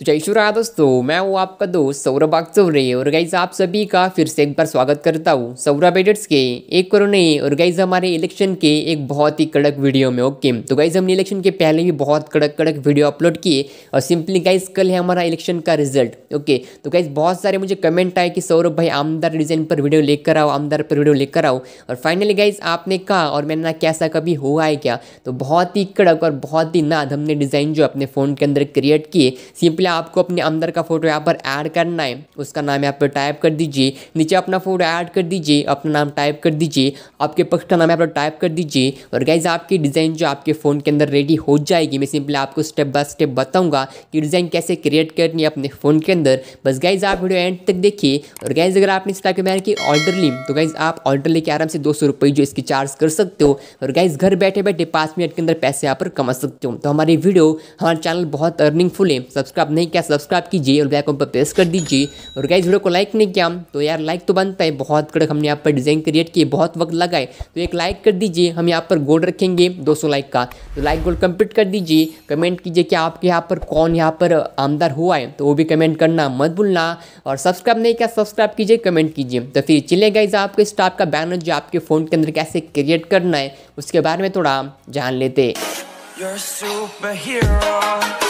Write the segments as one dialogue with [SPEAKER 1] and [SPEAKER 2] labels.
[SPEAKER 1] तो जय श्री रहा दोस्तों मैं हूँ आपका दोस्त सौरभ आगचौरे और गाइज आप सभी का फिर से एक बार स्वागत करता हूँ सौरभ एडिट्स के एक करोड़ नहीं और गाइज हमारे इलेक्शन के एक बहुत ही कड़क वीडियो में ओके तो गाइज हमने इलेक्शन के पहले भी बहुत कड़क कड़क वीडियो अपलोड किए और सिंपली गाइज कल है हमारा इलेक्शन का रिजल्ट ओके तो गाइज बहुत सारे मुझे कमेंट आए कि सौरभ भाई आमदार डिजाइन पर वीडियो लेकर आओ आमदार पर वीडियो लेकर आओ और फाइनली गाइज आपने कहा और मैंने ना कैसा कभी हुआ है क्या तो बहुत ही कड़क और बहुत ही नाद हमने डिज़ाइन जो अपने फ़ोन के अंदर क्रिएट किए सिंपली लिए आपको अपने अंदर का फोटो यहाँ पर ऐड करना है उसका नाम यहाँ पर टाइप कर दीजिए नीचे अपना फोटो ऐड कर दीजिए अपना नाम टाइप कर दीजिए आपके पक्ष का नाम यहाँ पर टाइप कर दीजिए और गैज आपकी डिज़ाइन जो आपके फ़ोन के अंदर रेडी हो जाएगी मैं सिंपली आपको स्टेप बाय स्टेप बताऊँगा कि डिज़ाइन कैसे क्रिएट करनी है अपने फ़ोन के अंदर बस गाइज आप वीडियो एंड तक देखिए और गैज अगर आपने इस टाइप के की ऑर्डर ली तो गैज आप ऑर्डर लेके आराम से दो सौ रुपये जो इसकी चार्ज कर सकते हो और गैज घर बैठे बैठे पाँच मिनट के अंदर पैसे यहाँ पर कमा सकते हो तो हमारी वीडियो हमारे चैनल बहुत अर्निंगफुल है सब्सक्राइब नहीं किया सब्सक्राइब कीजिए और बैक पर प्रेस कर दीजिए और गाइज वीडियो को लाइक नहीं किया तो यार लाइक तो बनता है बहुत कड़क हमने यहाँ पर डिज़ाइन क्रिएट किए बहुत वक्त लगाए तो एक लाइक कर दीजिए हम यहाँ पर गोल रखेंगे 200 लाइक का तो लाइक गोल कम्प्लीट कर दीजिए कमेंट कीजिए कि आपके यहाँ पर कौन यहाँ पर आमदार हुआ है तो वो भी कमेंट करना मत भूलना और सब्सक्राइब नहीं किया सब्सक्राइब कीजिए कमेंट कीजिए तो फिर चलिए गाइज आपके स्टाफ का बैनर जो आपके फ़ोन के अंदर कैसे क्रिएट करना है उसके बारे में थोड़ा जान लेते You're a superhero.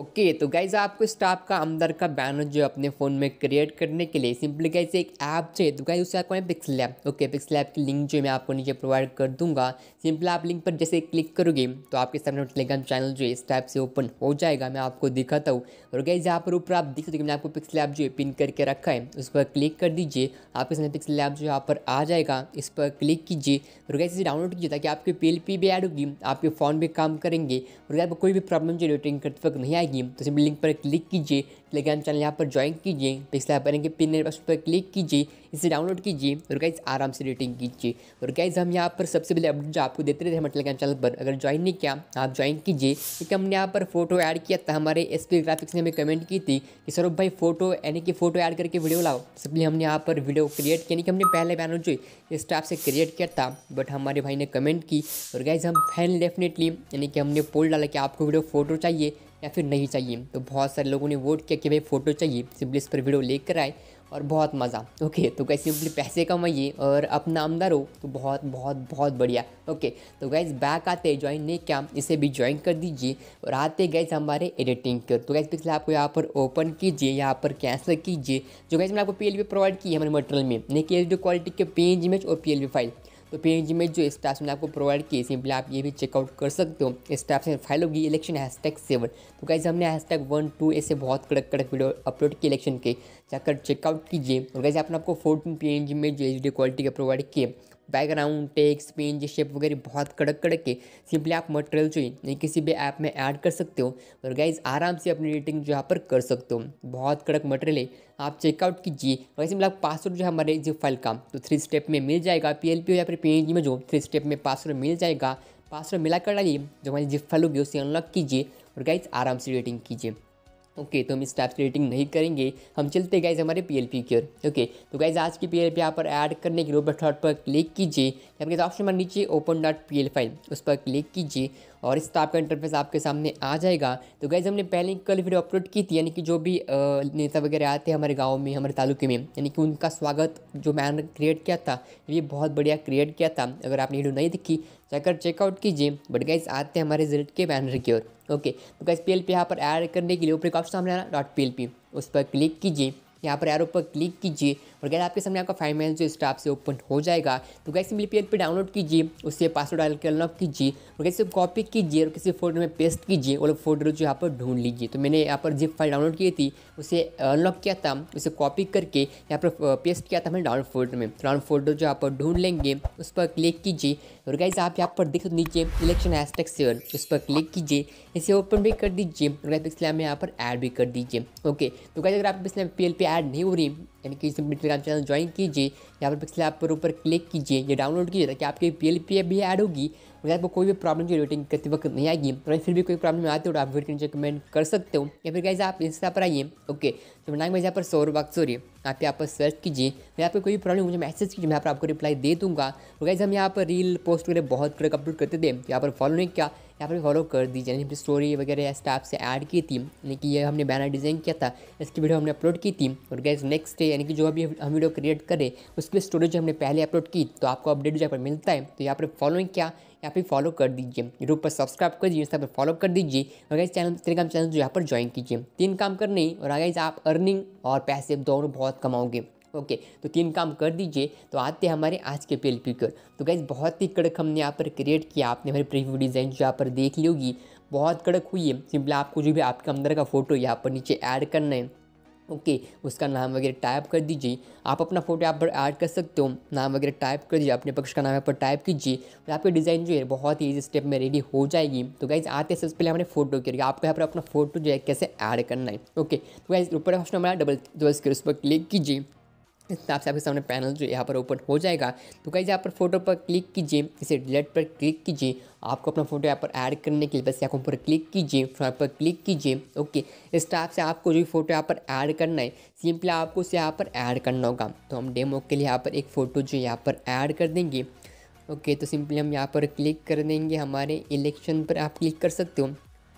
[SPEAKER 1] Okay okay, तो गाइज आपको स्टाफ का अंदर का बैनर जो अपने फ़ोन में क्रिएट करने के लिए सिंपली गाइज एक ऐप चाहिए तो गाइज उससे आपको मैं pixel app okay pixel app की लिंक जो मैं आपको नीचे प्रोवाइड कर दूंगा सिंपली आप लिंक पर जैसे क्लिक करोगे तो आपके सामने टेलीग्राम चैनल जो है इस टाइप से ओपन हो जाएगा मैं आपको दिखाता हूँ और गाइज यहाँ पर ऊपर आप देख सकते मैंने आपको पिक्सल ऐप जो है पिन करके रखा है उस पर क्लिक कर दीजिए आपके सामने पिक्सल ऐप जो यहाँ पर आ जाएगा इस पर क्लिक कीजिए और गाइज इसे डाउनलोड कीजिए ताकि आपकी पी भी ऐड होगी आपके फ़ोन भी काम करेंगे और गाइज कोई भी प्रॉब्लम जो रेटिंग करते वक्त नहीं आएगी जाएगी तो सिंपली लिंक पर क्लिक कीजिए टेलीग्राम चैनल यहाँ पर ज्वाइन कीजिए पिछला बने के पिन उस पर क्लिक कीजिए इसे डाउनलोड कीजिए और गाइज आराम से रेटिंग कीजिए और गाइज हम यहाँ पर सबसे पहले अपडेट जो आपको देते रहते हैं हमारे टेलीग्राम चैनल पर अगर ज्वाइन नहीं किया आप ज्वाइन कीजिए क्योंकि हमने यहाँ पर फोटो ऐड किया था हमारे एस ग्राफिक्स ने हमें कमेंट की थी कि सौरभ भाई फोटो यानी कि फोटो ऐड करके वीडियो लाओ सबसे हमने यहाँ पर वीडियो क्रिएट किया कि हमने पहले बैनर जो इस टाइप से क्रिएट किया था बट हमारे भाई ने कमेंट की और गाइज हम फैन डेफिनेटली यानी कि हमने पोल डाला कि आपको वीडियो फोटो चाहिए या फिर नहीं चाहिए तो बहुत सारे लोगों ने वोट किया कि भाई फ़ोटो चाहिए सिंपली इस पर वीडियो लेकर आए और बहुत मज़ा ओके तो गाइज सिंपली पैसे कमाइए और अपना आमदार हो तो बहुत बहुत बहुत बढ़िया ओके तो गाइज बैक आते हैं ज्वाइन नहीं क्या इसे भी ज्वाइन कर दीजिए और आते गाइज हमारे एडिटिंग कर तो गाइज पिछले आपको यहाँ पर ओपन कीजिए यहाँ पर कैंसिल कीजिए जो गाइज मैंने आपको पी प्रोवाइड की है हमारे मटेरियल में नहीं कि क्वालिटी के पेज इमेज और पी फाइल तो पी में जो स्टाफ ने आपको प्रोवाइड किए सिंपली आप ये भी चेकआउट कर सकते हो स्टाफ से फाइल होगी इलेक्शन हैश टैग सेवन तो कैसे हमने हैश टैग वन टू ऐसे बहुत कड़क कड़क वीडियो अपलोड किए इलेक्शन के जाकर चेकआउट कीजिए और कैसे आपने आपको फोर्टीन पी में जो एच क्वालिटी का प्रोवाइड किए बैकग्राउंड टेक्स पेन शेप वगैरह बहुत कड़क कड़क के सिंपली आप मटेरियल जो है किसी भी ऐप में ऐड कर सकते हो और गाइज आराम से अपनी एडिटिंग जो यहाँ पर कर सकते हो बहुत कड़क मटेरियल है आप चेकआउट कीजिए वैसे मतलब पासवर्ड जो है हमारे जो फाइल का तो थ्री स्टेप में मिल जाएगा पी एल पी हो या फिर पी में जो थ्री स्टेप में पासवर्ड मिल जाएगा पासवर्ड मिला कर डालिए जो हमारी जिप फाइल होगी उसे अनलॉक कीजिए और गाइज आराम से एडिटिंग कीजिए ओके okay, तो हम इस टाइप से रेटिंग नहीं करेंगे हम चलते गाइज हमारे पी एल पी की ओर ओके तो गाइज आज की पी एल पी यहाँ पर ऐड करने के रोबोट ऊपर पर क्लिक कीजिए ऑप्शन नंबर नीचे open dot P L file उस पर क्लिक कीजिए और इस तरह तो आपका इंटरफेस आपके सामने आ जाएगा तो गैज़ हमने पहले कल वीडियो अपलोड की थी यानी कि जो भी नेता वगैरह आते हैं हमारे गाँव में हमारे तालुके में यानी कि उनका स्वागत जो मैंने क्रिएट किया था ये बहुत बढ़िया क्रिएट किया था अगर आपने वीडियो नहीं देखी जाकर चेकआउट कीजिए बट गैस आते हैं हमारे रिजल्ट के बैनर की ओर ओके तो गैस पी एल पी यहाँ पर ऐड करने के लिए ऊपर का ऑप्शन सामने आना डॉट पी उस पर क्लिक कीजिए यहाँ पर एरो पर क्लिक कीजिए और गैर आपके सामने आपका फाइनल जो स्टाफ से ओपन हो जाएगा तो कैसे सिंपली पी पर डाउनलोड कीजिए उससे पासवर्ड डाल के अनलॉक कीजिए और कैसे कॉपी कीजिए और किसी फोल्डर में पेस्ट कीजिए और फोल्डर जो यहाँ पर ढूंढ लीजिए तो मैंने यहाँ पर जिप फाइल डाउनलोड की थी उसे अनलॉक किया था उसे कॉपी करके यहाँ पर पेस्ट किया था मैंने डाउन फोल्डर में डाउन तो फोल्डर जो यहाँ पर ढूंढ लेंगे उस पर क्लिक कीजिए और गैस आप यहाँ पर देख नीचे इलेक्शन हैशटैग सेवन उस पर क्लिक कीजिए इसे ओपन भी कर दीजिए और गैस इसलिए यहाँ पर ऐड भी कर दीजिए ओके तो गैस अगर आप इसलिए पी एल पे ऐड नहीं हो रही यानी कि इसमें टेलीग्राम चैनल ज्वाइन कीजिए यहाँ पर पिछले ऐप पर ऊपर क्लिक कीजिए या डाउनलोड कीजिए ताकि आपकी पी एल पी भी ऐड होगी और आपको कोई भी प्रॉब्लम की रेटिंग करते वक्त नहीं आएगी और तो फिर भी कोई प्रॉब्लम आती हो तो आप वीडियो के नीचे कमेंट कर सकते हो या फिर कैसे आप इंस्टा पर आइए ओके तो मैं नाम यहाँ पर सौरभ सॉरी आप यहाँ पर सर्च कीजिए मैं आपको कोई प्रॉब्लम मुझे मैसेज कीजिए मैं आपको रिप्लाई दे दूँगा तो कैसे हम यहाँ पर रील पोस्ट वगैरह बहुत अपलोड करते थे तो यहाँ पर फॉलो नहीं किया यहाँ पर फॉलो कर दीजिए यानी हमने स्टोरी वगैरह इस टाइप से ऐड की थी यानी कि ये हमने बैनर डिज़ाइन किया था इसकी वीडियो हमने अपलोड की थी और गैस नेक्स्ट डे यानी कि जो अभी हम वीडियो क्रिएट करें उसकी स्टोरी जो हमने पहले अपलोड की तो आपको अपडेट जहाँ पर मिलता है तो यहाँ पर फॉलोइंग क्या यहाँ पर फॉलो कर दीजिए यूट्यूब पर सब्सक्राइब कर दीजिए इंस्टा पर फॉलो कर दीजिए और गैस चैनल टेलीग्राम चैनल जो यहाँ पर ज्वाइन कीजिए तीन काम करने और आगे आप अर्निंग और पैसे दोनों बहुत कमाओगे ओके तो तीन काम कर दीजिए तो आते हैं हमारे आज के पेल पिकर तो गैस बहुत ही कड़क हमने यहाँ पर क्रिएट किया आपने हमारी प्रीव्यू डिज़ाइन जो यहाँ पर देख ली होगी बहुत कड़क हुई है सिंपली आपको जो भी आपके अंदर का फ़ोटो यहाँ पर नीचे ऐड करना है ओके okay, उसका नाम वगैरह टाइप कर दीजिए आप अपना फोटो यहाँ पर ऐड कर सकते हो नाम वगैरह टाइप कर दीजिए अपने पक्ष का नाम यहाँ पर टाइप कीजिए और आपकी डिज़ाइन जो है बहुत ही ईजी स्टेप में रेडी हो जाएगी तो गाइज आते हैं सबसे पहले हमने फोटो करेगी आपको यहाँ पर अपना फोटो जो है कैसे ऐड करना है ओके okay, तो गाइज ऊपर ऑप्शन हमारा डबल डबल स्क्रीन उस पर क्लिक कीजिए इस हिसाब से आपके सामने पैनल जो यहाँ पर ओपन हो जाएगा तो कहीं यहाँ पर फोटो पर क्लिक कीजिए इसे डिलेट पर क्लिक कीजिए आपको अपना फोटो यहाँ पर ऐड करने के लिए बस यहाँ पर क्लिक कीजिए यहाँ पर क्लिक कीजिए ओके इस टाइप से आपको जो फोटो यहाँ पर ऐड करना है सिंपली आपको उसे यहाँ पर ऐड करना होगा तो हम डेमो के लिए यहाँ पर एक फ़ोटो जो यहाँ पर ऐड कर देंगे ओके तो सिंपली हम यहाँ पर क्लिक कर देंगे हमारे इलेक्शन पर आप क्लिक कर सकते हो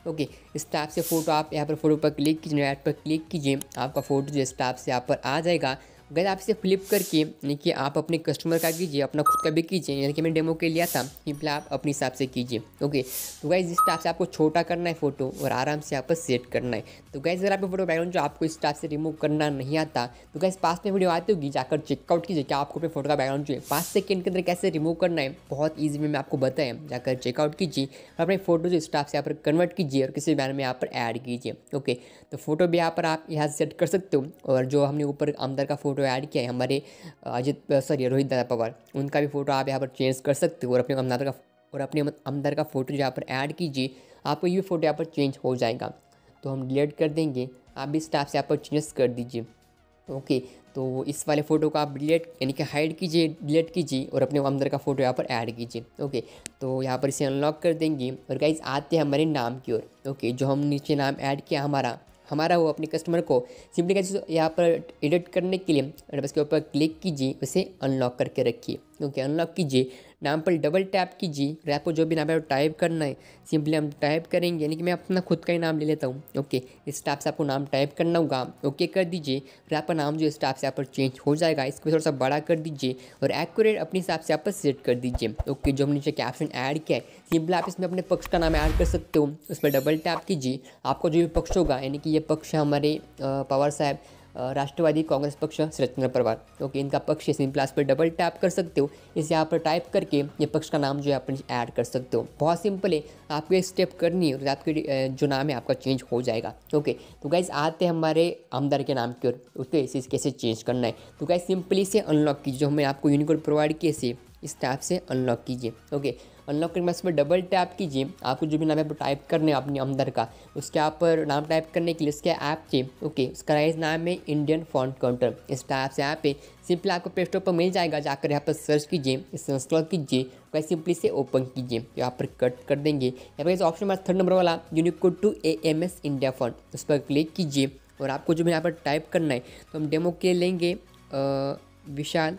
[SPEAKER 1] ओके okay, इस टाइप से फ़ोटो आप यहाँ पर फ़ोटो पर क्लिक कीजिए ऐड पर क्लिक कीजिए आपका फ़ोटो जो इस टाइप से यहाँ पर आ जाएगा गैस आप इसे फ्लिप करके यानी कि आप अपने कस्टमर का कीजिए अपना खुद का भी कीजिए यानी कि मैंने डेमो के लिया था कि आप अपने हिसाब से कीजिए ओके तो गैस जिस टाइप से आपको छोटा करना है फोटो और आराम से यहाँ पर सेट करना है तो गैस अगर आपको फोटो बैकग्राउंड जो आपको इस टाइप से रिमूव करना नहीं आता तो गैस पास में वीडियो आती होगी जाकर चेकआउट कीजिए क्या आपको अपने फोटो का बैकग्राउंड जो है पाँच सेकेंड के अंदर कैसे रिमूव करना है बहुत ईजी में मैं आपको बताया जाकर चेकआउट कीजिए और अपने फोटो जो इस टाइप से यहाँ पर कन्वर्ट कीजिए और किसी बैनर में यहाँ पर ऐड कीजिए ओके तो फोटो भी यहाँ पर आप यहाँ सेट कर सकते हो और जो हमने ऊपर अंदर का फोटो फ़ोटो ऐड किया है हमारे अजित सॉरी रोहित दादा पवार उनका भी फ़ोटो आप यहाँ पर चेंज कर सकते हो और अपने अमदार का और अपने अमदार का फ़ोटो यहाँ पर ऐड कीजिए आपको ये फ़ोटो यहाँ पर चेंज हो जाएगा तो हम डिलीट कर देंगे आप भी स्टाफ से यहाँ पर चेंज कर दीजिए ओके तो इस वाले फ़ोटो को आप डिलीट यानी कि हाइड कीजिए डिलीट कीजिए और अपने अंदर का फ़ोटो यहाँ पर ऐड कीजिए ओके तो यहाँ पर इसे अनलॉक कर देंगे और गाइज आते हैं हमारे नाम की ओर ओके जो हम नीचे नाम ऐड किया हमारा हमारा वो अपने कस्टमर को सिंपली कैसे यहाँ पर एडिट करने के लिए बस के ऊपर क्लिक कीजिए उसे अनलॉक करके रखिए क्योंकि अनलॉक कीजिए नाम पर डबल टैप कीजिए और आपको जो भी नाम है वो टाइप करना है सिंपली हम टाइप करेंगे यानी कि मैं अपना खुद का ही नाम ले लेता हूँ ओके इस टाइप से आपको नाम टाइप करना होगा ओके कर दीजिए और आपका नाम जो इस टाइप से आप चेंज हो जाएगा इसको थोड़ा सा बड़ा कर दीजिए और एक्यूरेट अपने हिसाब से आप पर सेट कर दीजिए ओके जो हमने चाहे कैप्शन ऐड किया है सिंपली आप इसमें अपने पक्ष का नाम ऐड कर सकते हो उसमें डबल टैप कीजिए आपको जो भी पक्ष होगा यानी कि ये पक्ष हमारे पवार साहब राष्ट्रवादी कांग्रेस पक्ष संरचना परवार ओके इनका पक्ष इस सिंपल पर डबल टैप कर सकते हो इसे यहाँ पर टाइप करके ये पक्ष का नाम जो है अपन ऐड कर सकते हो बहुत सिंपल है आपको एक स्टेप करनी है आपके जो नाम है आपका चेंज हो जाएगा ओके तो गाइज आते हैं हमारे आमदार के नाम की ओर ओके इसे कैसे चेंज करना है तो गाइज सिंपली से अनलॉक कीजिए जो हमें आपको यूनिकोड प्रोवाइड किए इस टाइप से अनलॉक कीजिए ओके अनलॉक करने के बाद डबल टैप कीजिए आपको जो भी नाम है टाइप करने अपने अंदर का उसके आप नाम टाइप करने के लिए इसके ऐप के ओके उसका राइज नाम है इंडियन फॉन्ट काउंटर इस टाइप से ऐप है सिंपली आपको प्ले स्टोर पर मिल जाएगा जाकर यहाँ पर सर्च कीजिए इसे इंस्टॉल कीजिए वह सिंपली से ओपन कीजिए तो यहाँ पर कट कर देंगे यहाँ पर इस ऑप्शन में थर्ड नंबर वाला unicode to A M S India font उस पर क्लिक कीजिए और आपको जो भी यहाँ पर टाइप करना है तो हम डेमो के लेंगे विशाल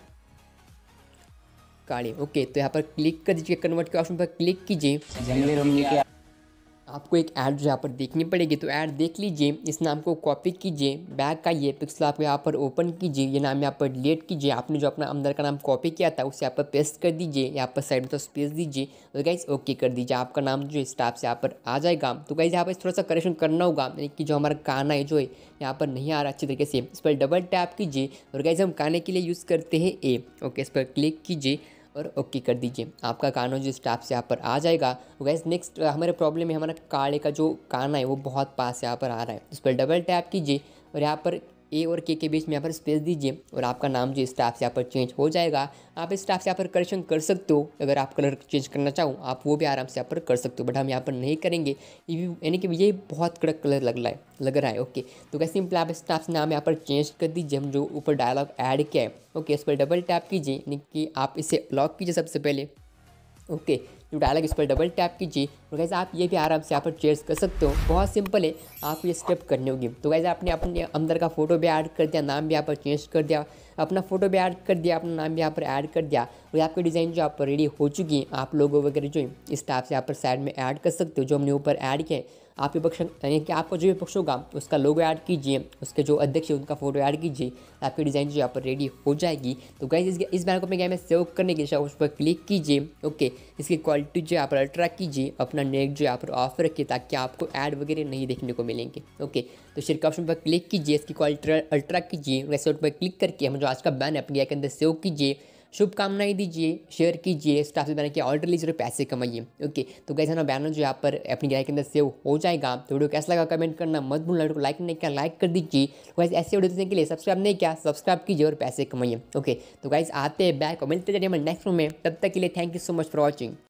[SPEAKER 1] काले ओके तो यहाँ पर क्लिक कर दीजिए कन्वर्ट के ऑप्शन पर क्लिक कीजिए आपको एक ऐड जो यहाँ पर देखनी पड़ेगी तो ऐड देख लीजिए इस नाम को कॉपी कीजिए बैक का ये पिक्सल आप यहाँ पर ओपन कीजिए ये नाम यहाँ पर डिलीट कीजिए आपने जो अपना अंदर का नाम कॉपी किया था उसे यहाँ पर पेस्ट कर दीजिए यहाँ पर साइड में तो स्पेस दीजिए और गाइज ओके कर दीजिए आपका नाम जो इस टाइप से यहाँ पर आ जाएगा तो गाइज यहाँ पर थोड़ा सा करेक्शन करना होगा यानी कि जो हमारा काना है जो है यहाँ पर नहीं आ रहा अच्छी तरीके से इस पर डबल टैप कीजिए और गाइज हम काने के लिए यूज़ करते हैं ए ओके इस पर क्लिक कीजिए और ओके कर दीजिए आपका कान्हा जो स्टाफ से यहाँ पर आ जाएगा वैस नेक्स्ट हमारे प्रॉब्लम में हमारा काले का जो काना है वो बहुत पास यहाँ पर आ रहा है उस तो पर डबल टैप कीजिए और यहाँ पर ए और के के बीच में यहाँ पर स्पेस दीजिए और आपका नाम जो स्टाफ से यहाँ पर चेंज हो जाएगा आप स्टाफ से यहाँ पर करेक्शन कर सकते हो अगर आप कलर चेंज करना चाहो आप वो भी आराम से यहाँ पर कर सकते हो बट हम यहाँ पर नहीं करेंगे यानी कि ये बहुत कड़क कलर लग रहा है लग रहा है ओके तो कैसे सिंपल आप स्टाफ से नाम यहाँ पर चेंज कर दीजिए हम जो ऊपर डायलॉग ऐड किया है ओके इस पर डबल टैप कीजिए यानी कि आप इसे लॉक कीजिए सबसे पहले ओके जो डायलॉग इस पर डबल टैप कीजिए और कैसे आप ये भी आराम से यहाँ पर चेयर्स कर सकते हो बहुत सिंपल है आप ये स्टेप करनी होगी तो कैसे आपने अपने अंदर का फोटो भी ऐड कर दिया नाम भी यहाँ पर चेंज कर दिया अपना फोटो भी ऐड कर दिया अपना नाम भी यहाँ पर ऐड कर दिया और आपकी डिज़ाइन जो आप रेडी हो चुकी है आप लोगों वगैरह जो इस टाइप से यहाँ पर साइड में ऐड कर सकते हो जो हमने ऊपर ऐड किया है आप विपक्ष यानी कि आपका जो विपक्ष होगा उसका लोगो ऐड कीजिए उसके जो अध्यक्ष है उनका फोटो ऐड कीजिए आपकी डिज़ाइन जो यहाँ पर रेडी हो जाएगी तो गाइज इस, इस बैनर को अपने गैम में सेव करने के लिए उस पर क्लिक कीजिए ओके इसकी क्वालिटी जो यहाँ पर अल्ट्रा कीजिए अपना नेट जो यहाँ पर ऑफ रखिए ताकि आपको ऐड वगैरह नहीं देखने को मिलेंगे ओके तो शेयर ऑप्शन पर क्लिक कीजिए इसकी क्वालिटी अल्ट्रा कीजिए वैसे पर क्लिक करके हम जो आज का बैन है अपने के अंदर सेव कीजिए शुभकामनाएं दीजिए शेयर कीजिए स्टाफ से बनाने के ऑर्डर लीजिए और पैसे कमाइए ओके तो कैसे ना बैनर जो यहाँ पर अपनी गाय के अंदर सेव हो जाएगा तो वीडियो कैसा लगा कमेंट करना मत भूलना वीडियो को लाइक नहीं किया लाइक कर दीजिए वैसे तो ऐसे वीडियो देखने के लिए सब्सक्राइब नहीं किया सब्सक्राइब कीजिए और पैसे कमाइए ओके तो गाइज आते हैं बैक और मिलते जाइए नेक्स्ट में तब तक के लिए thank you so much for watching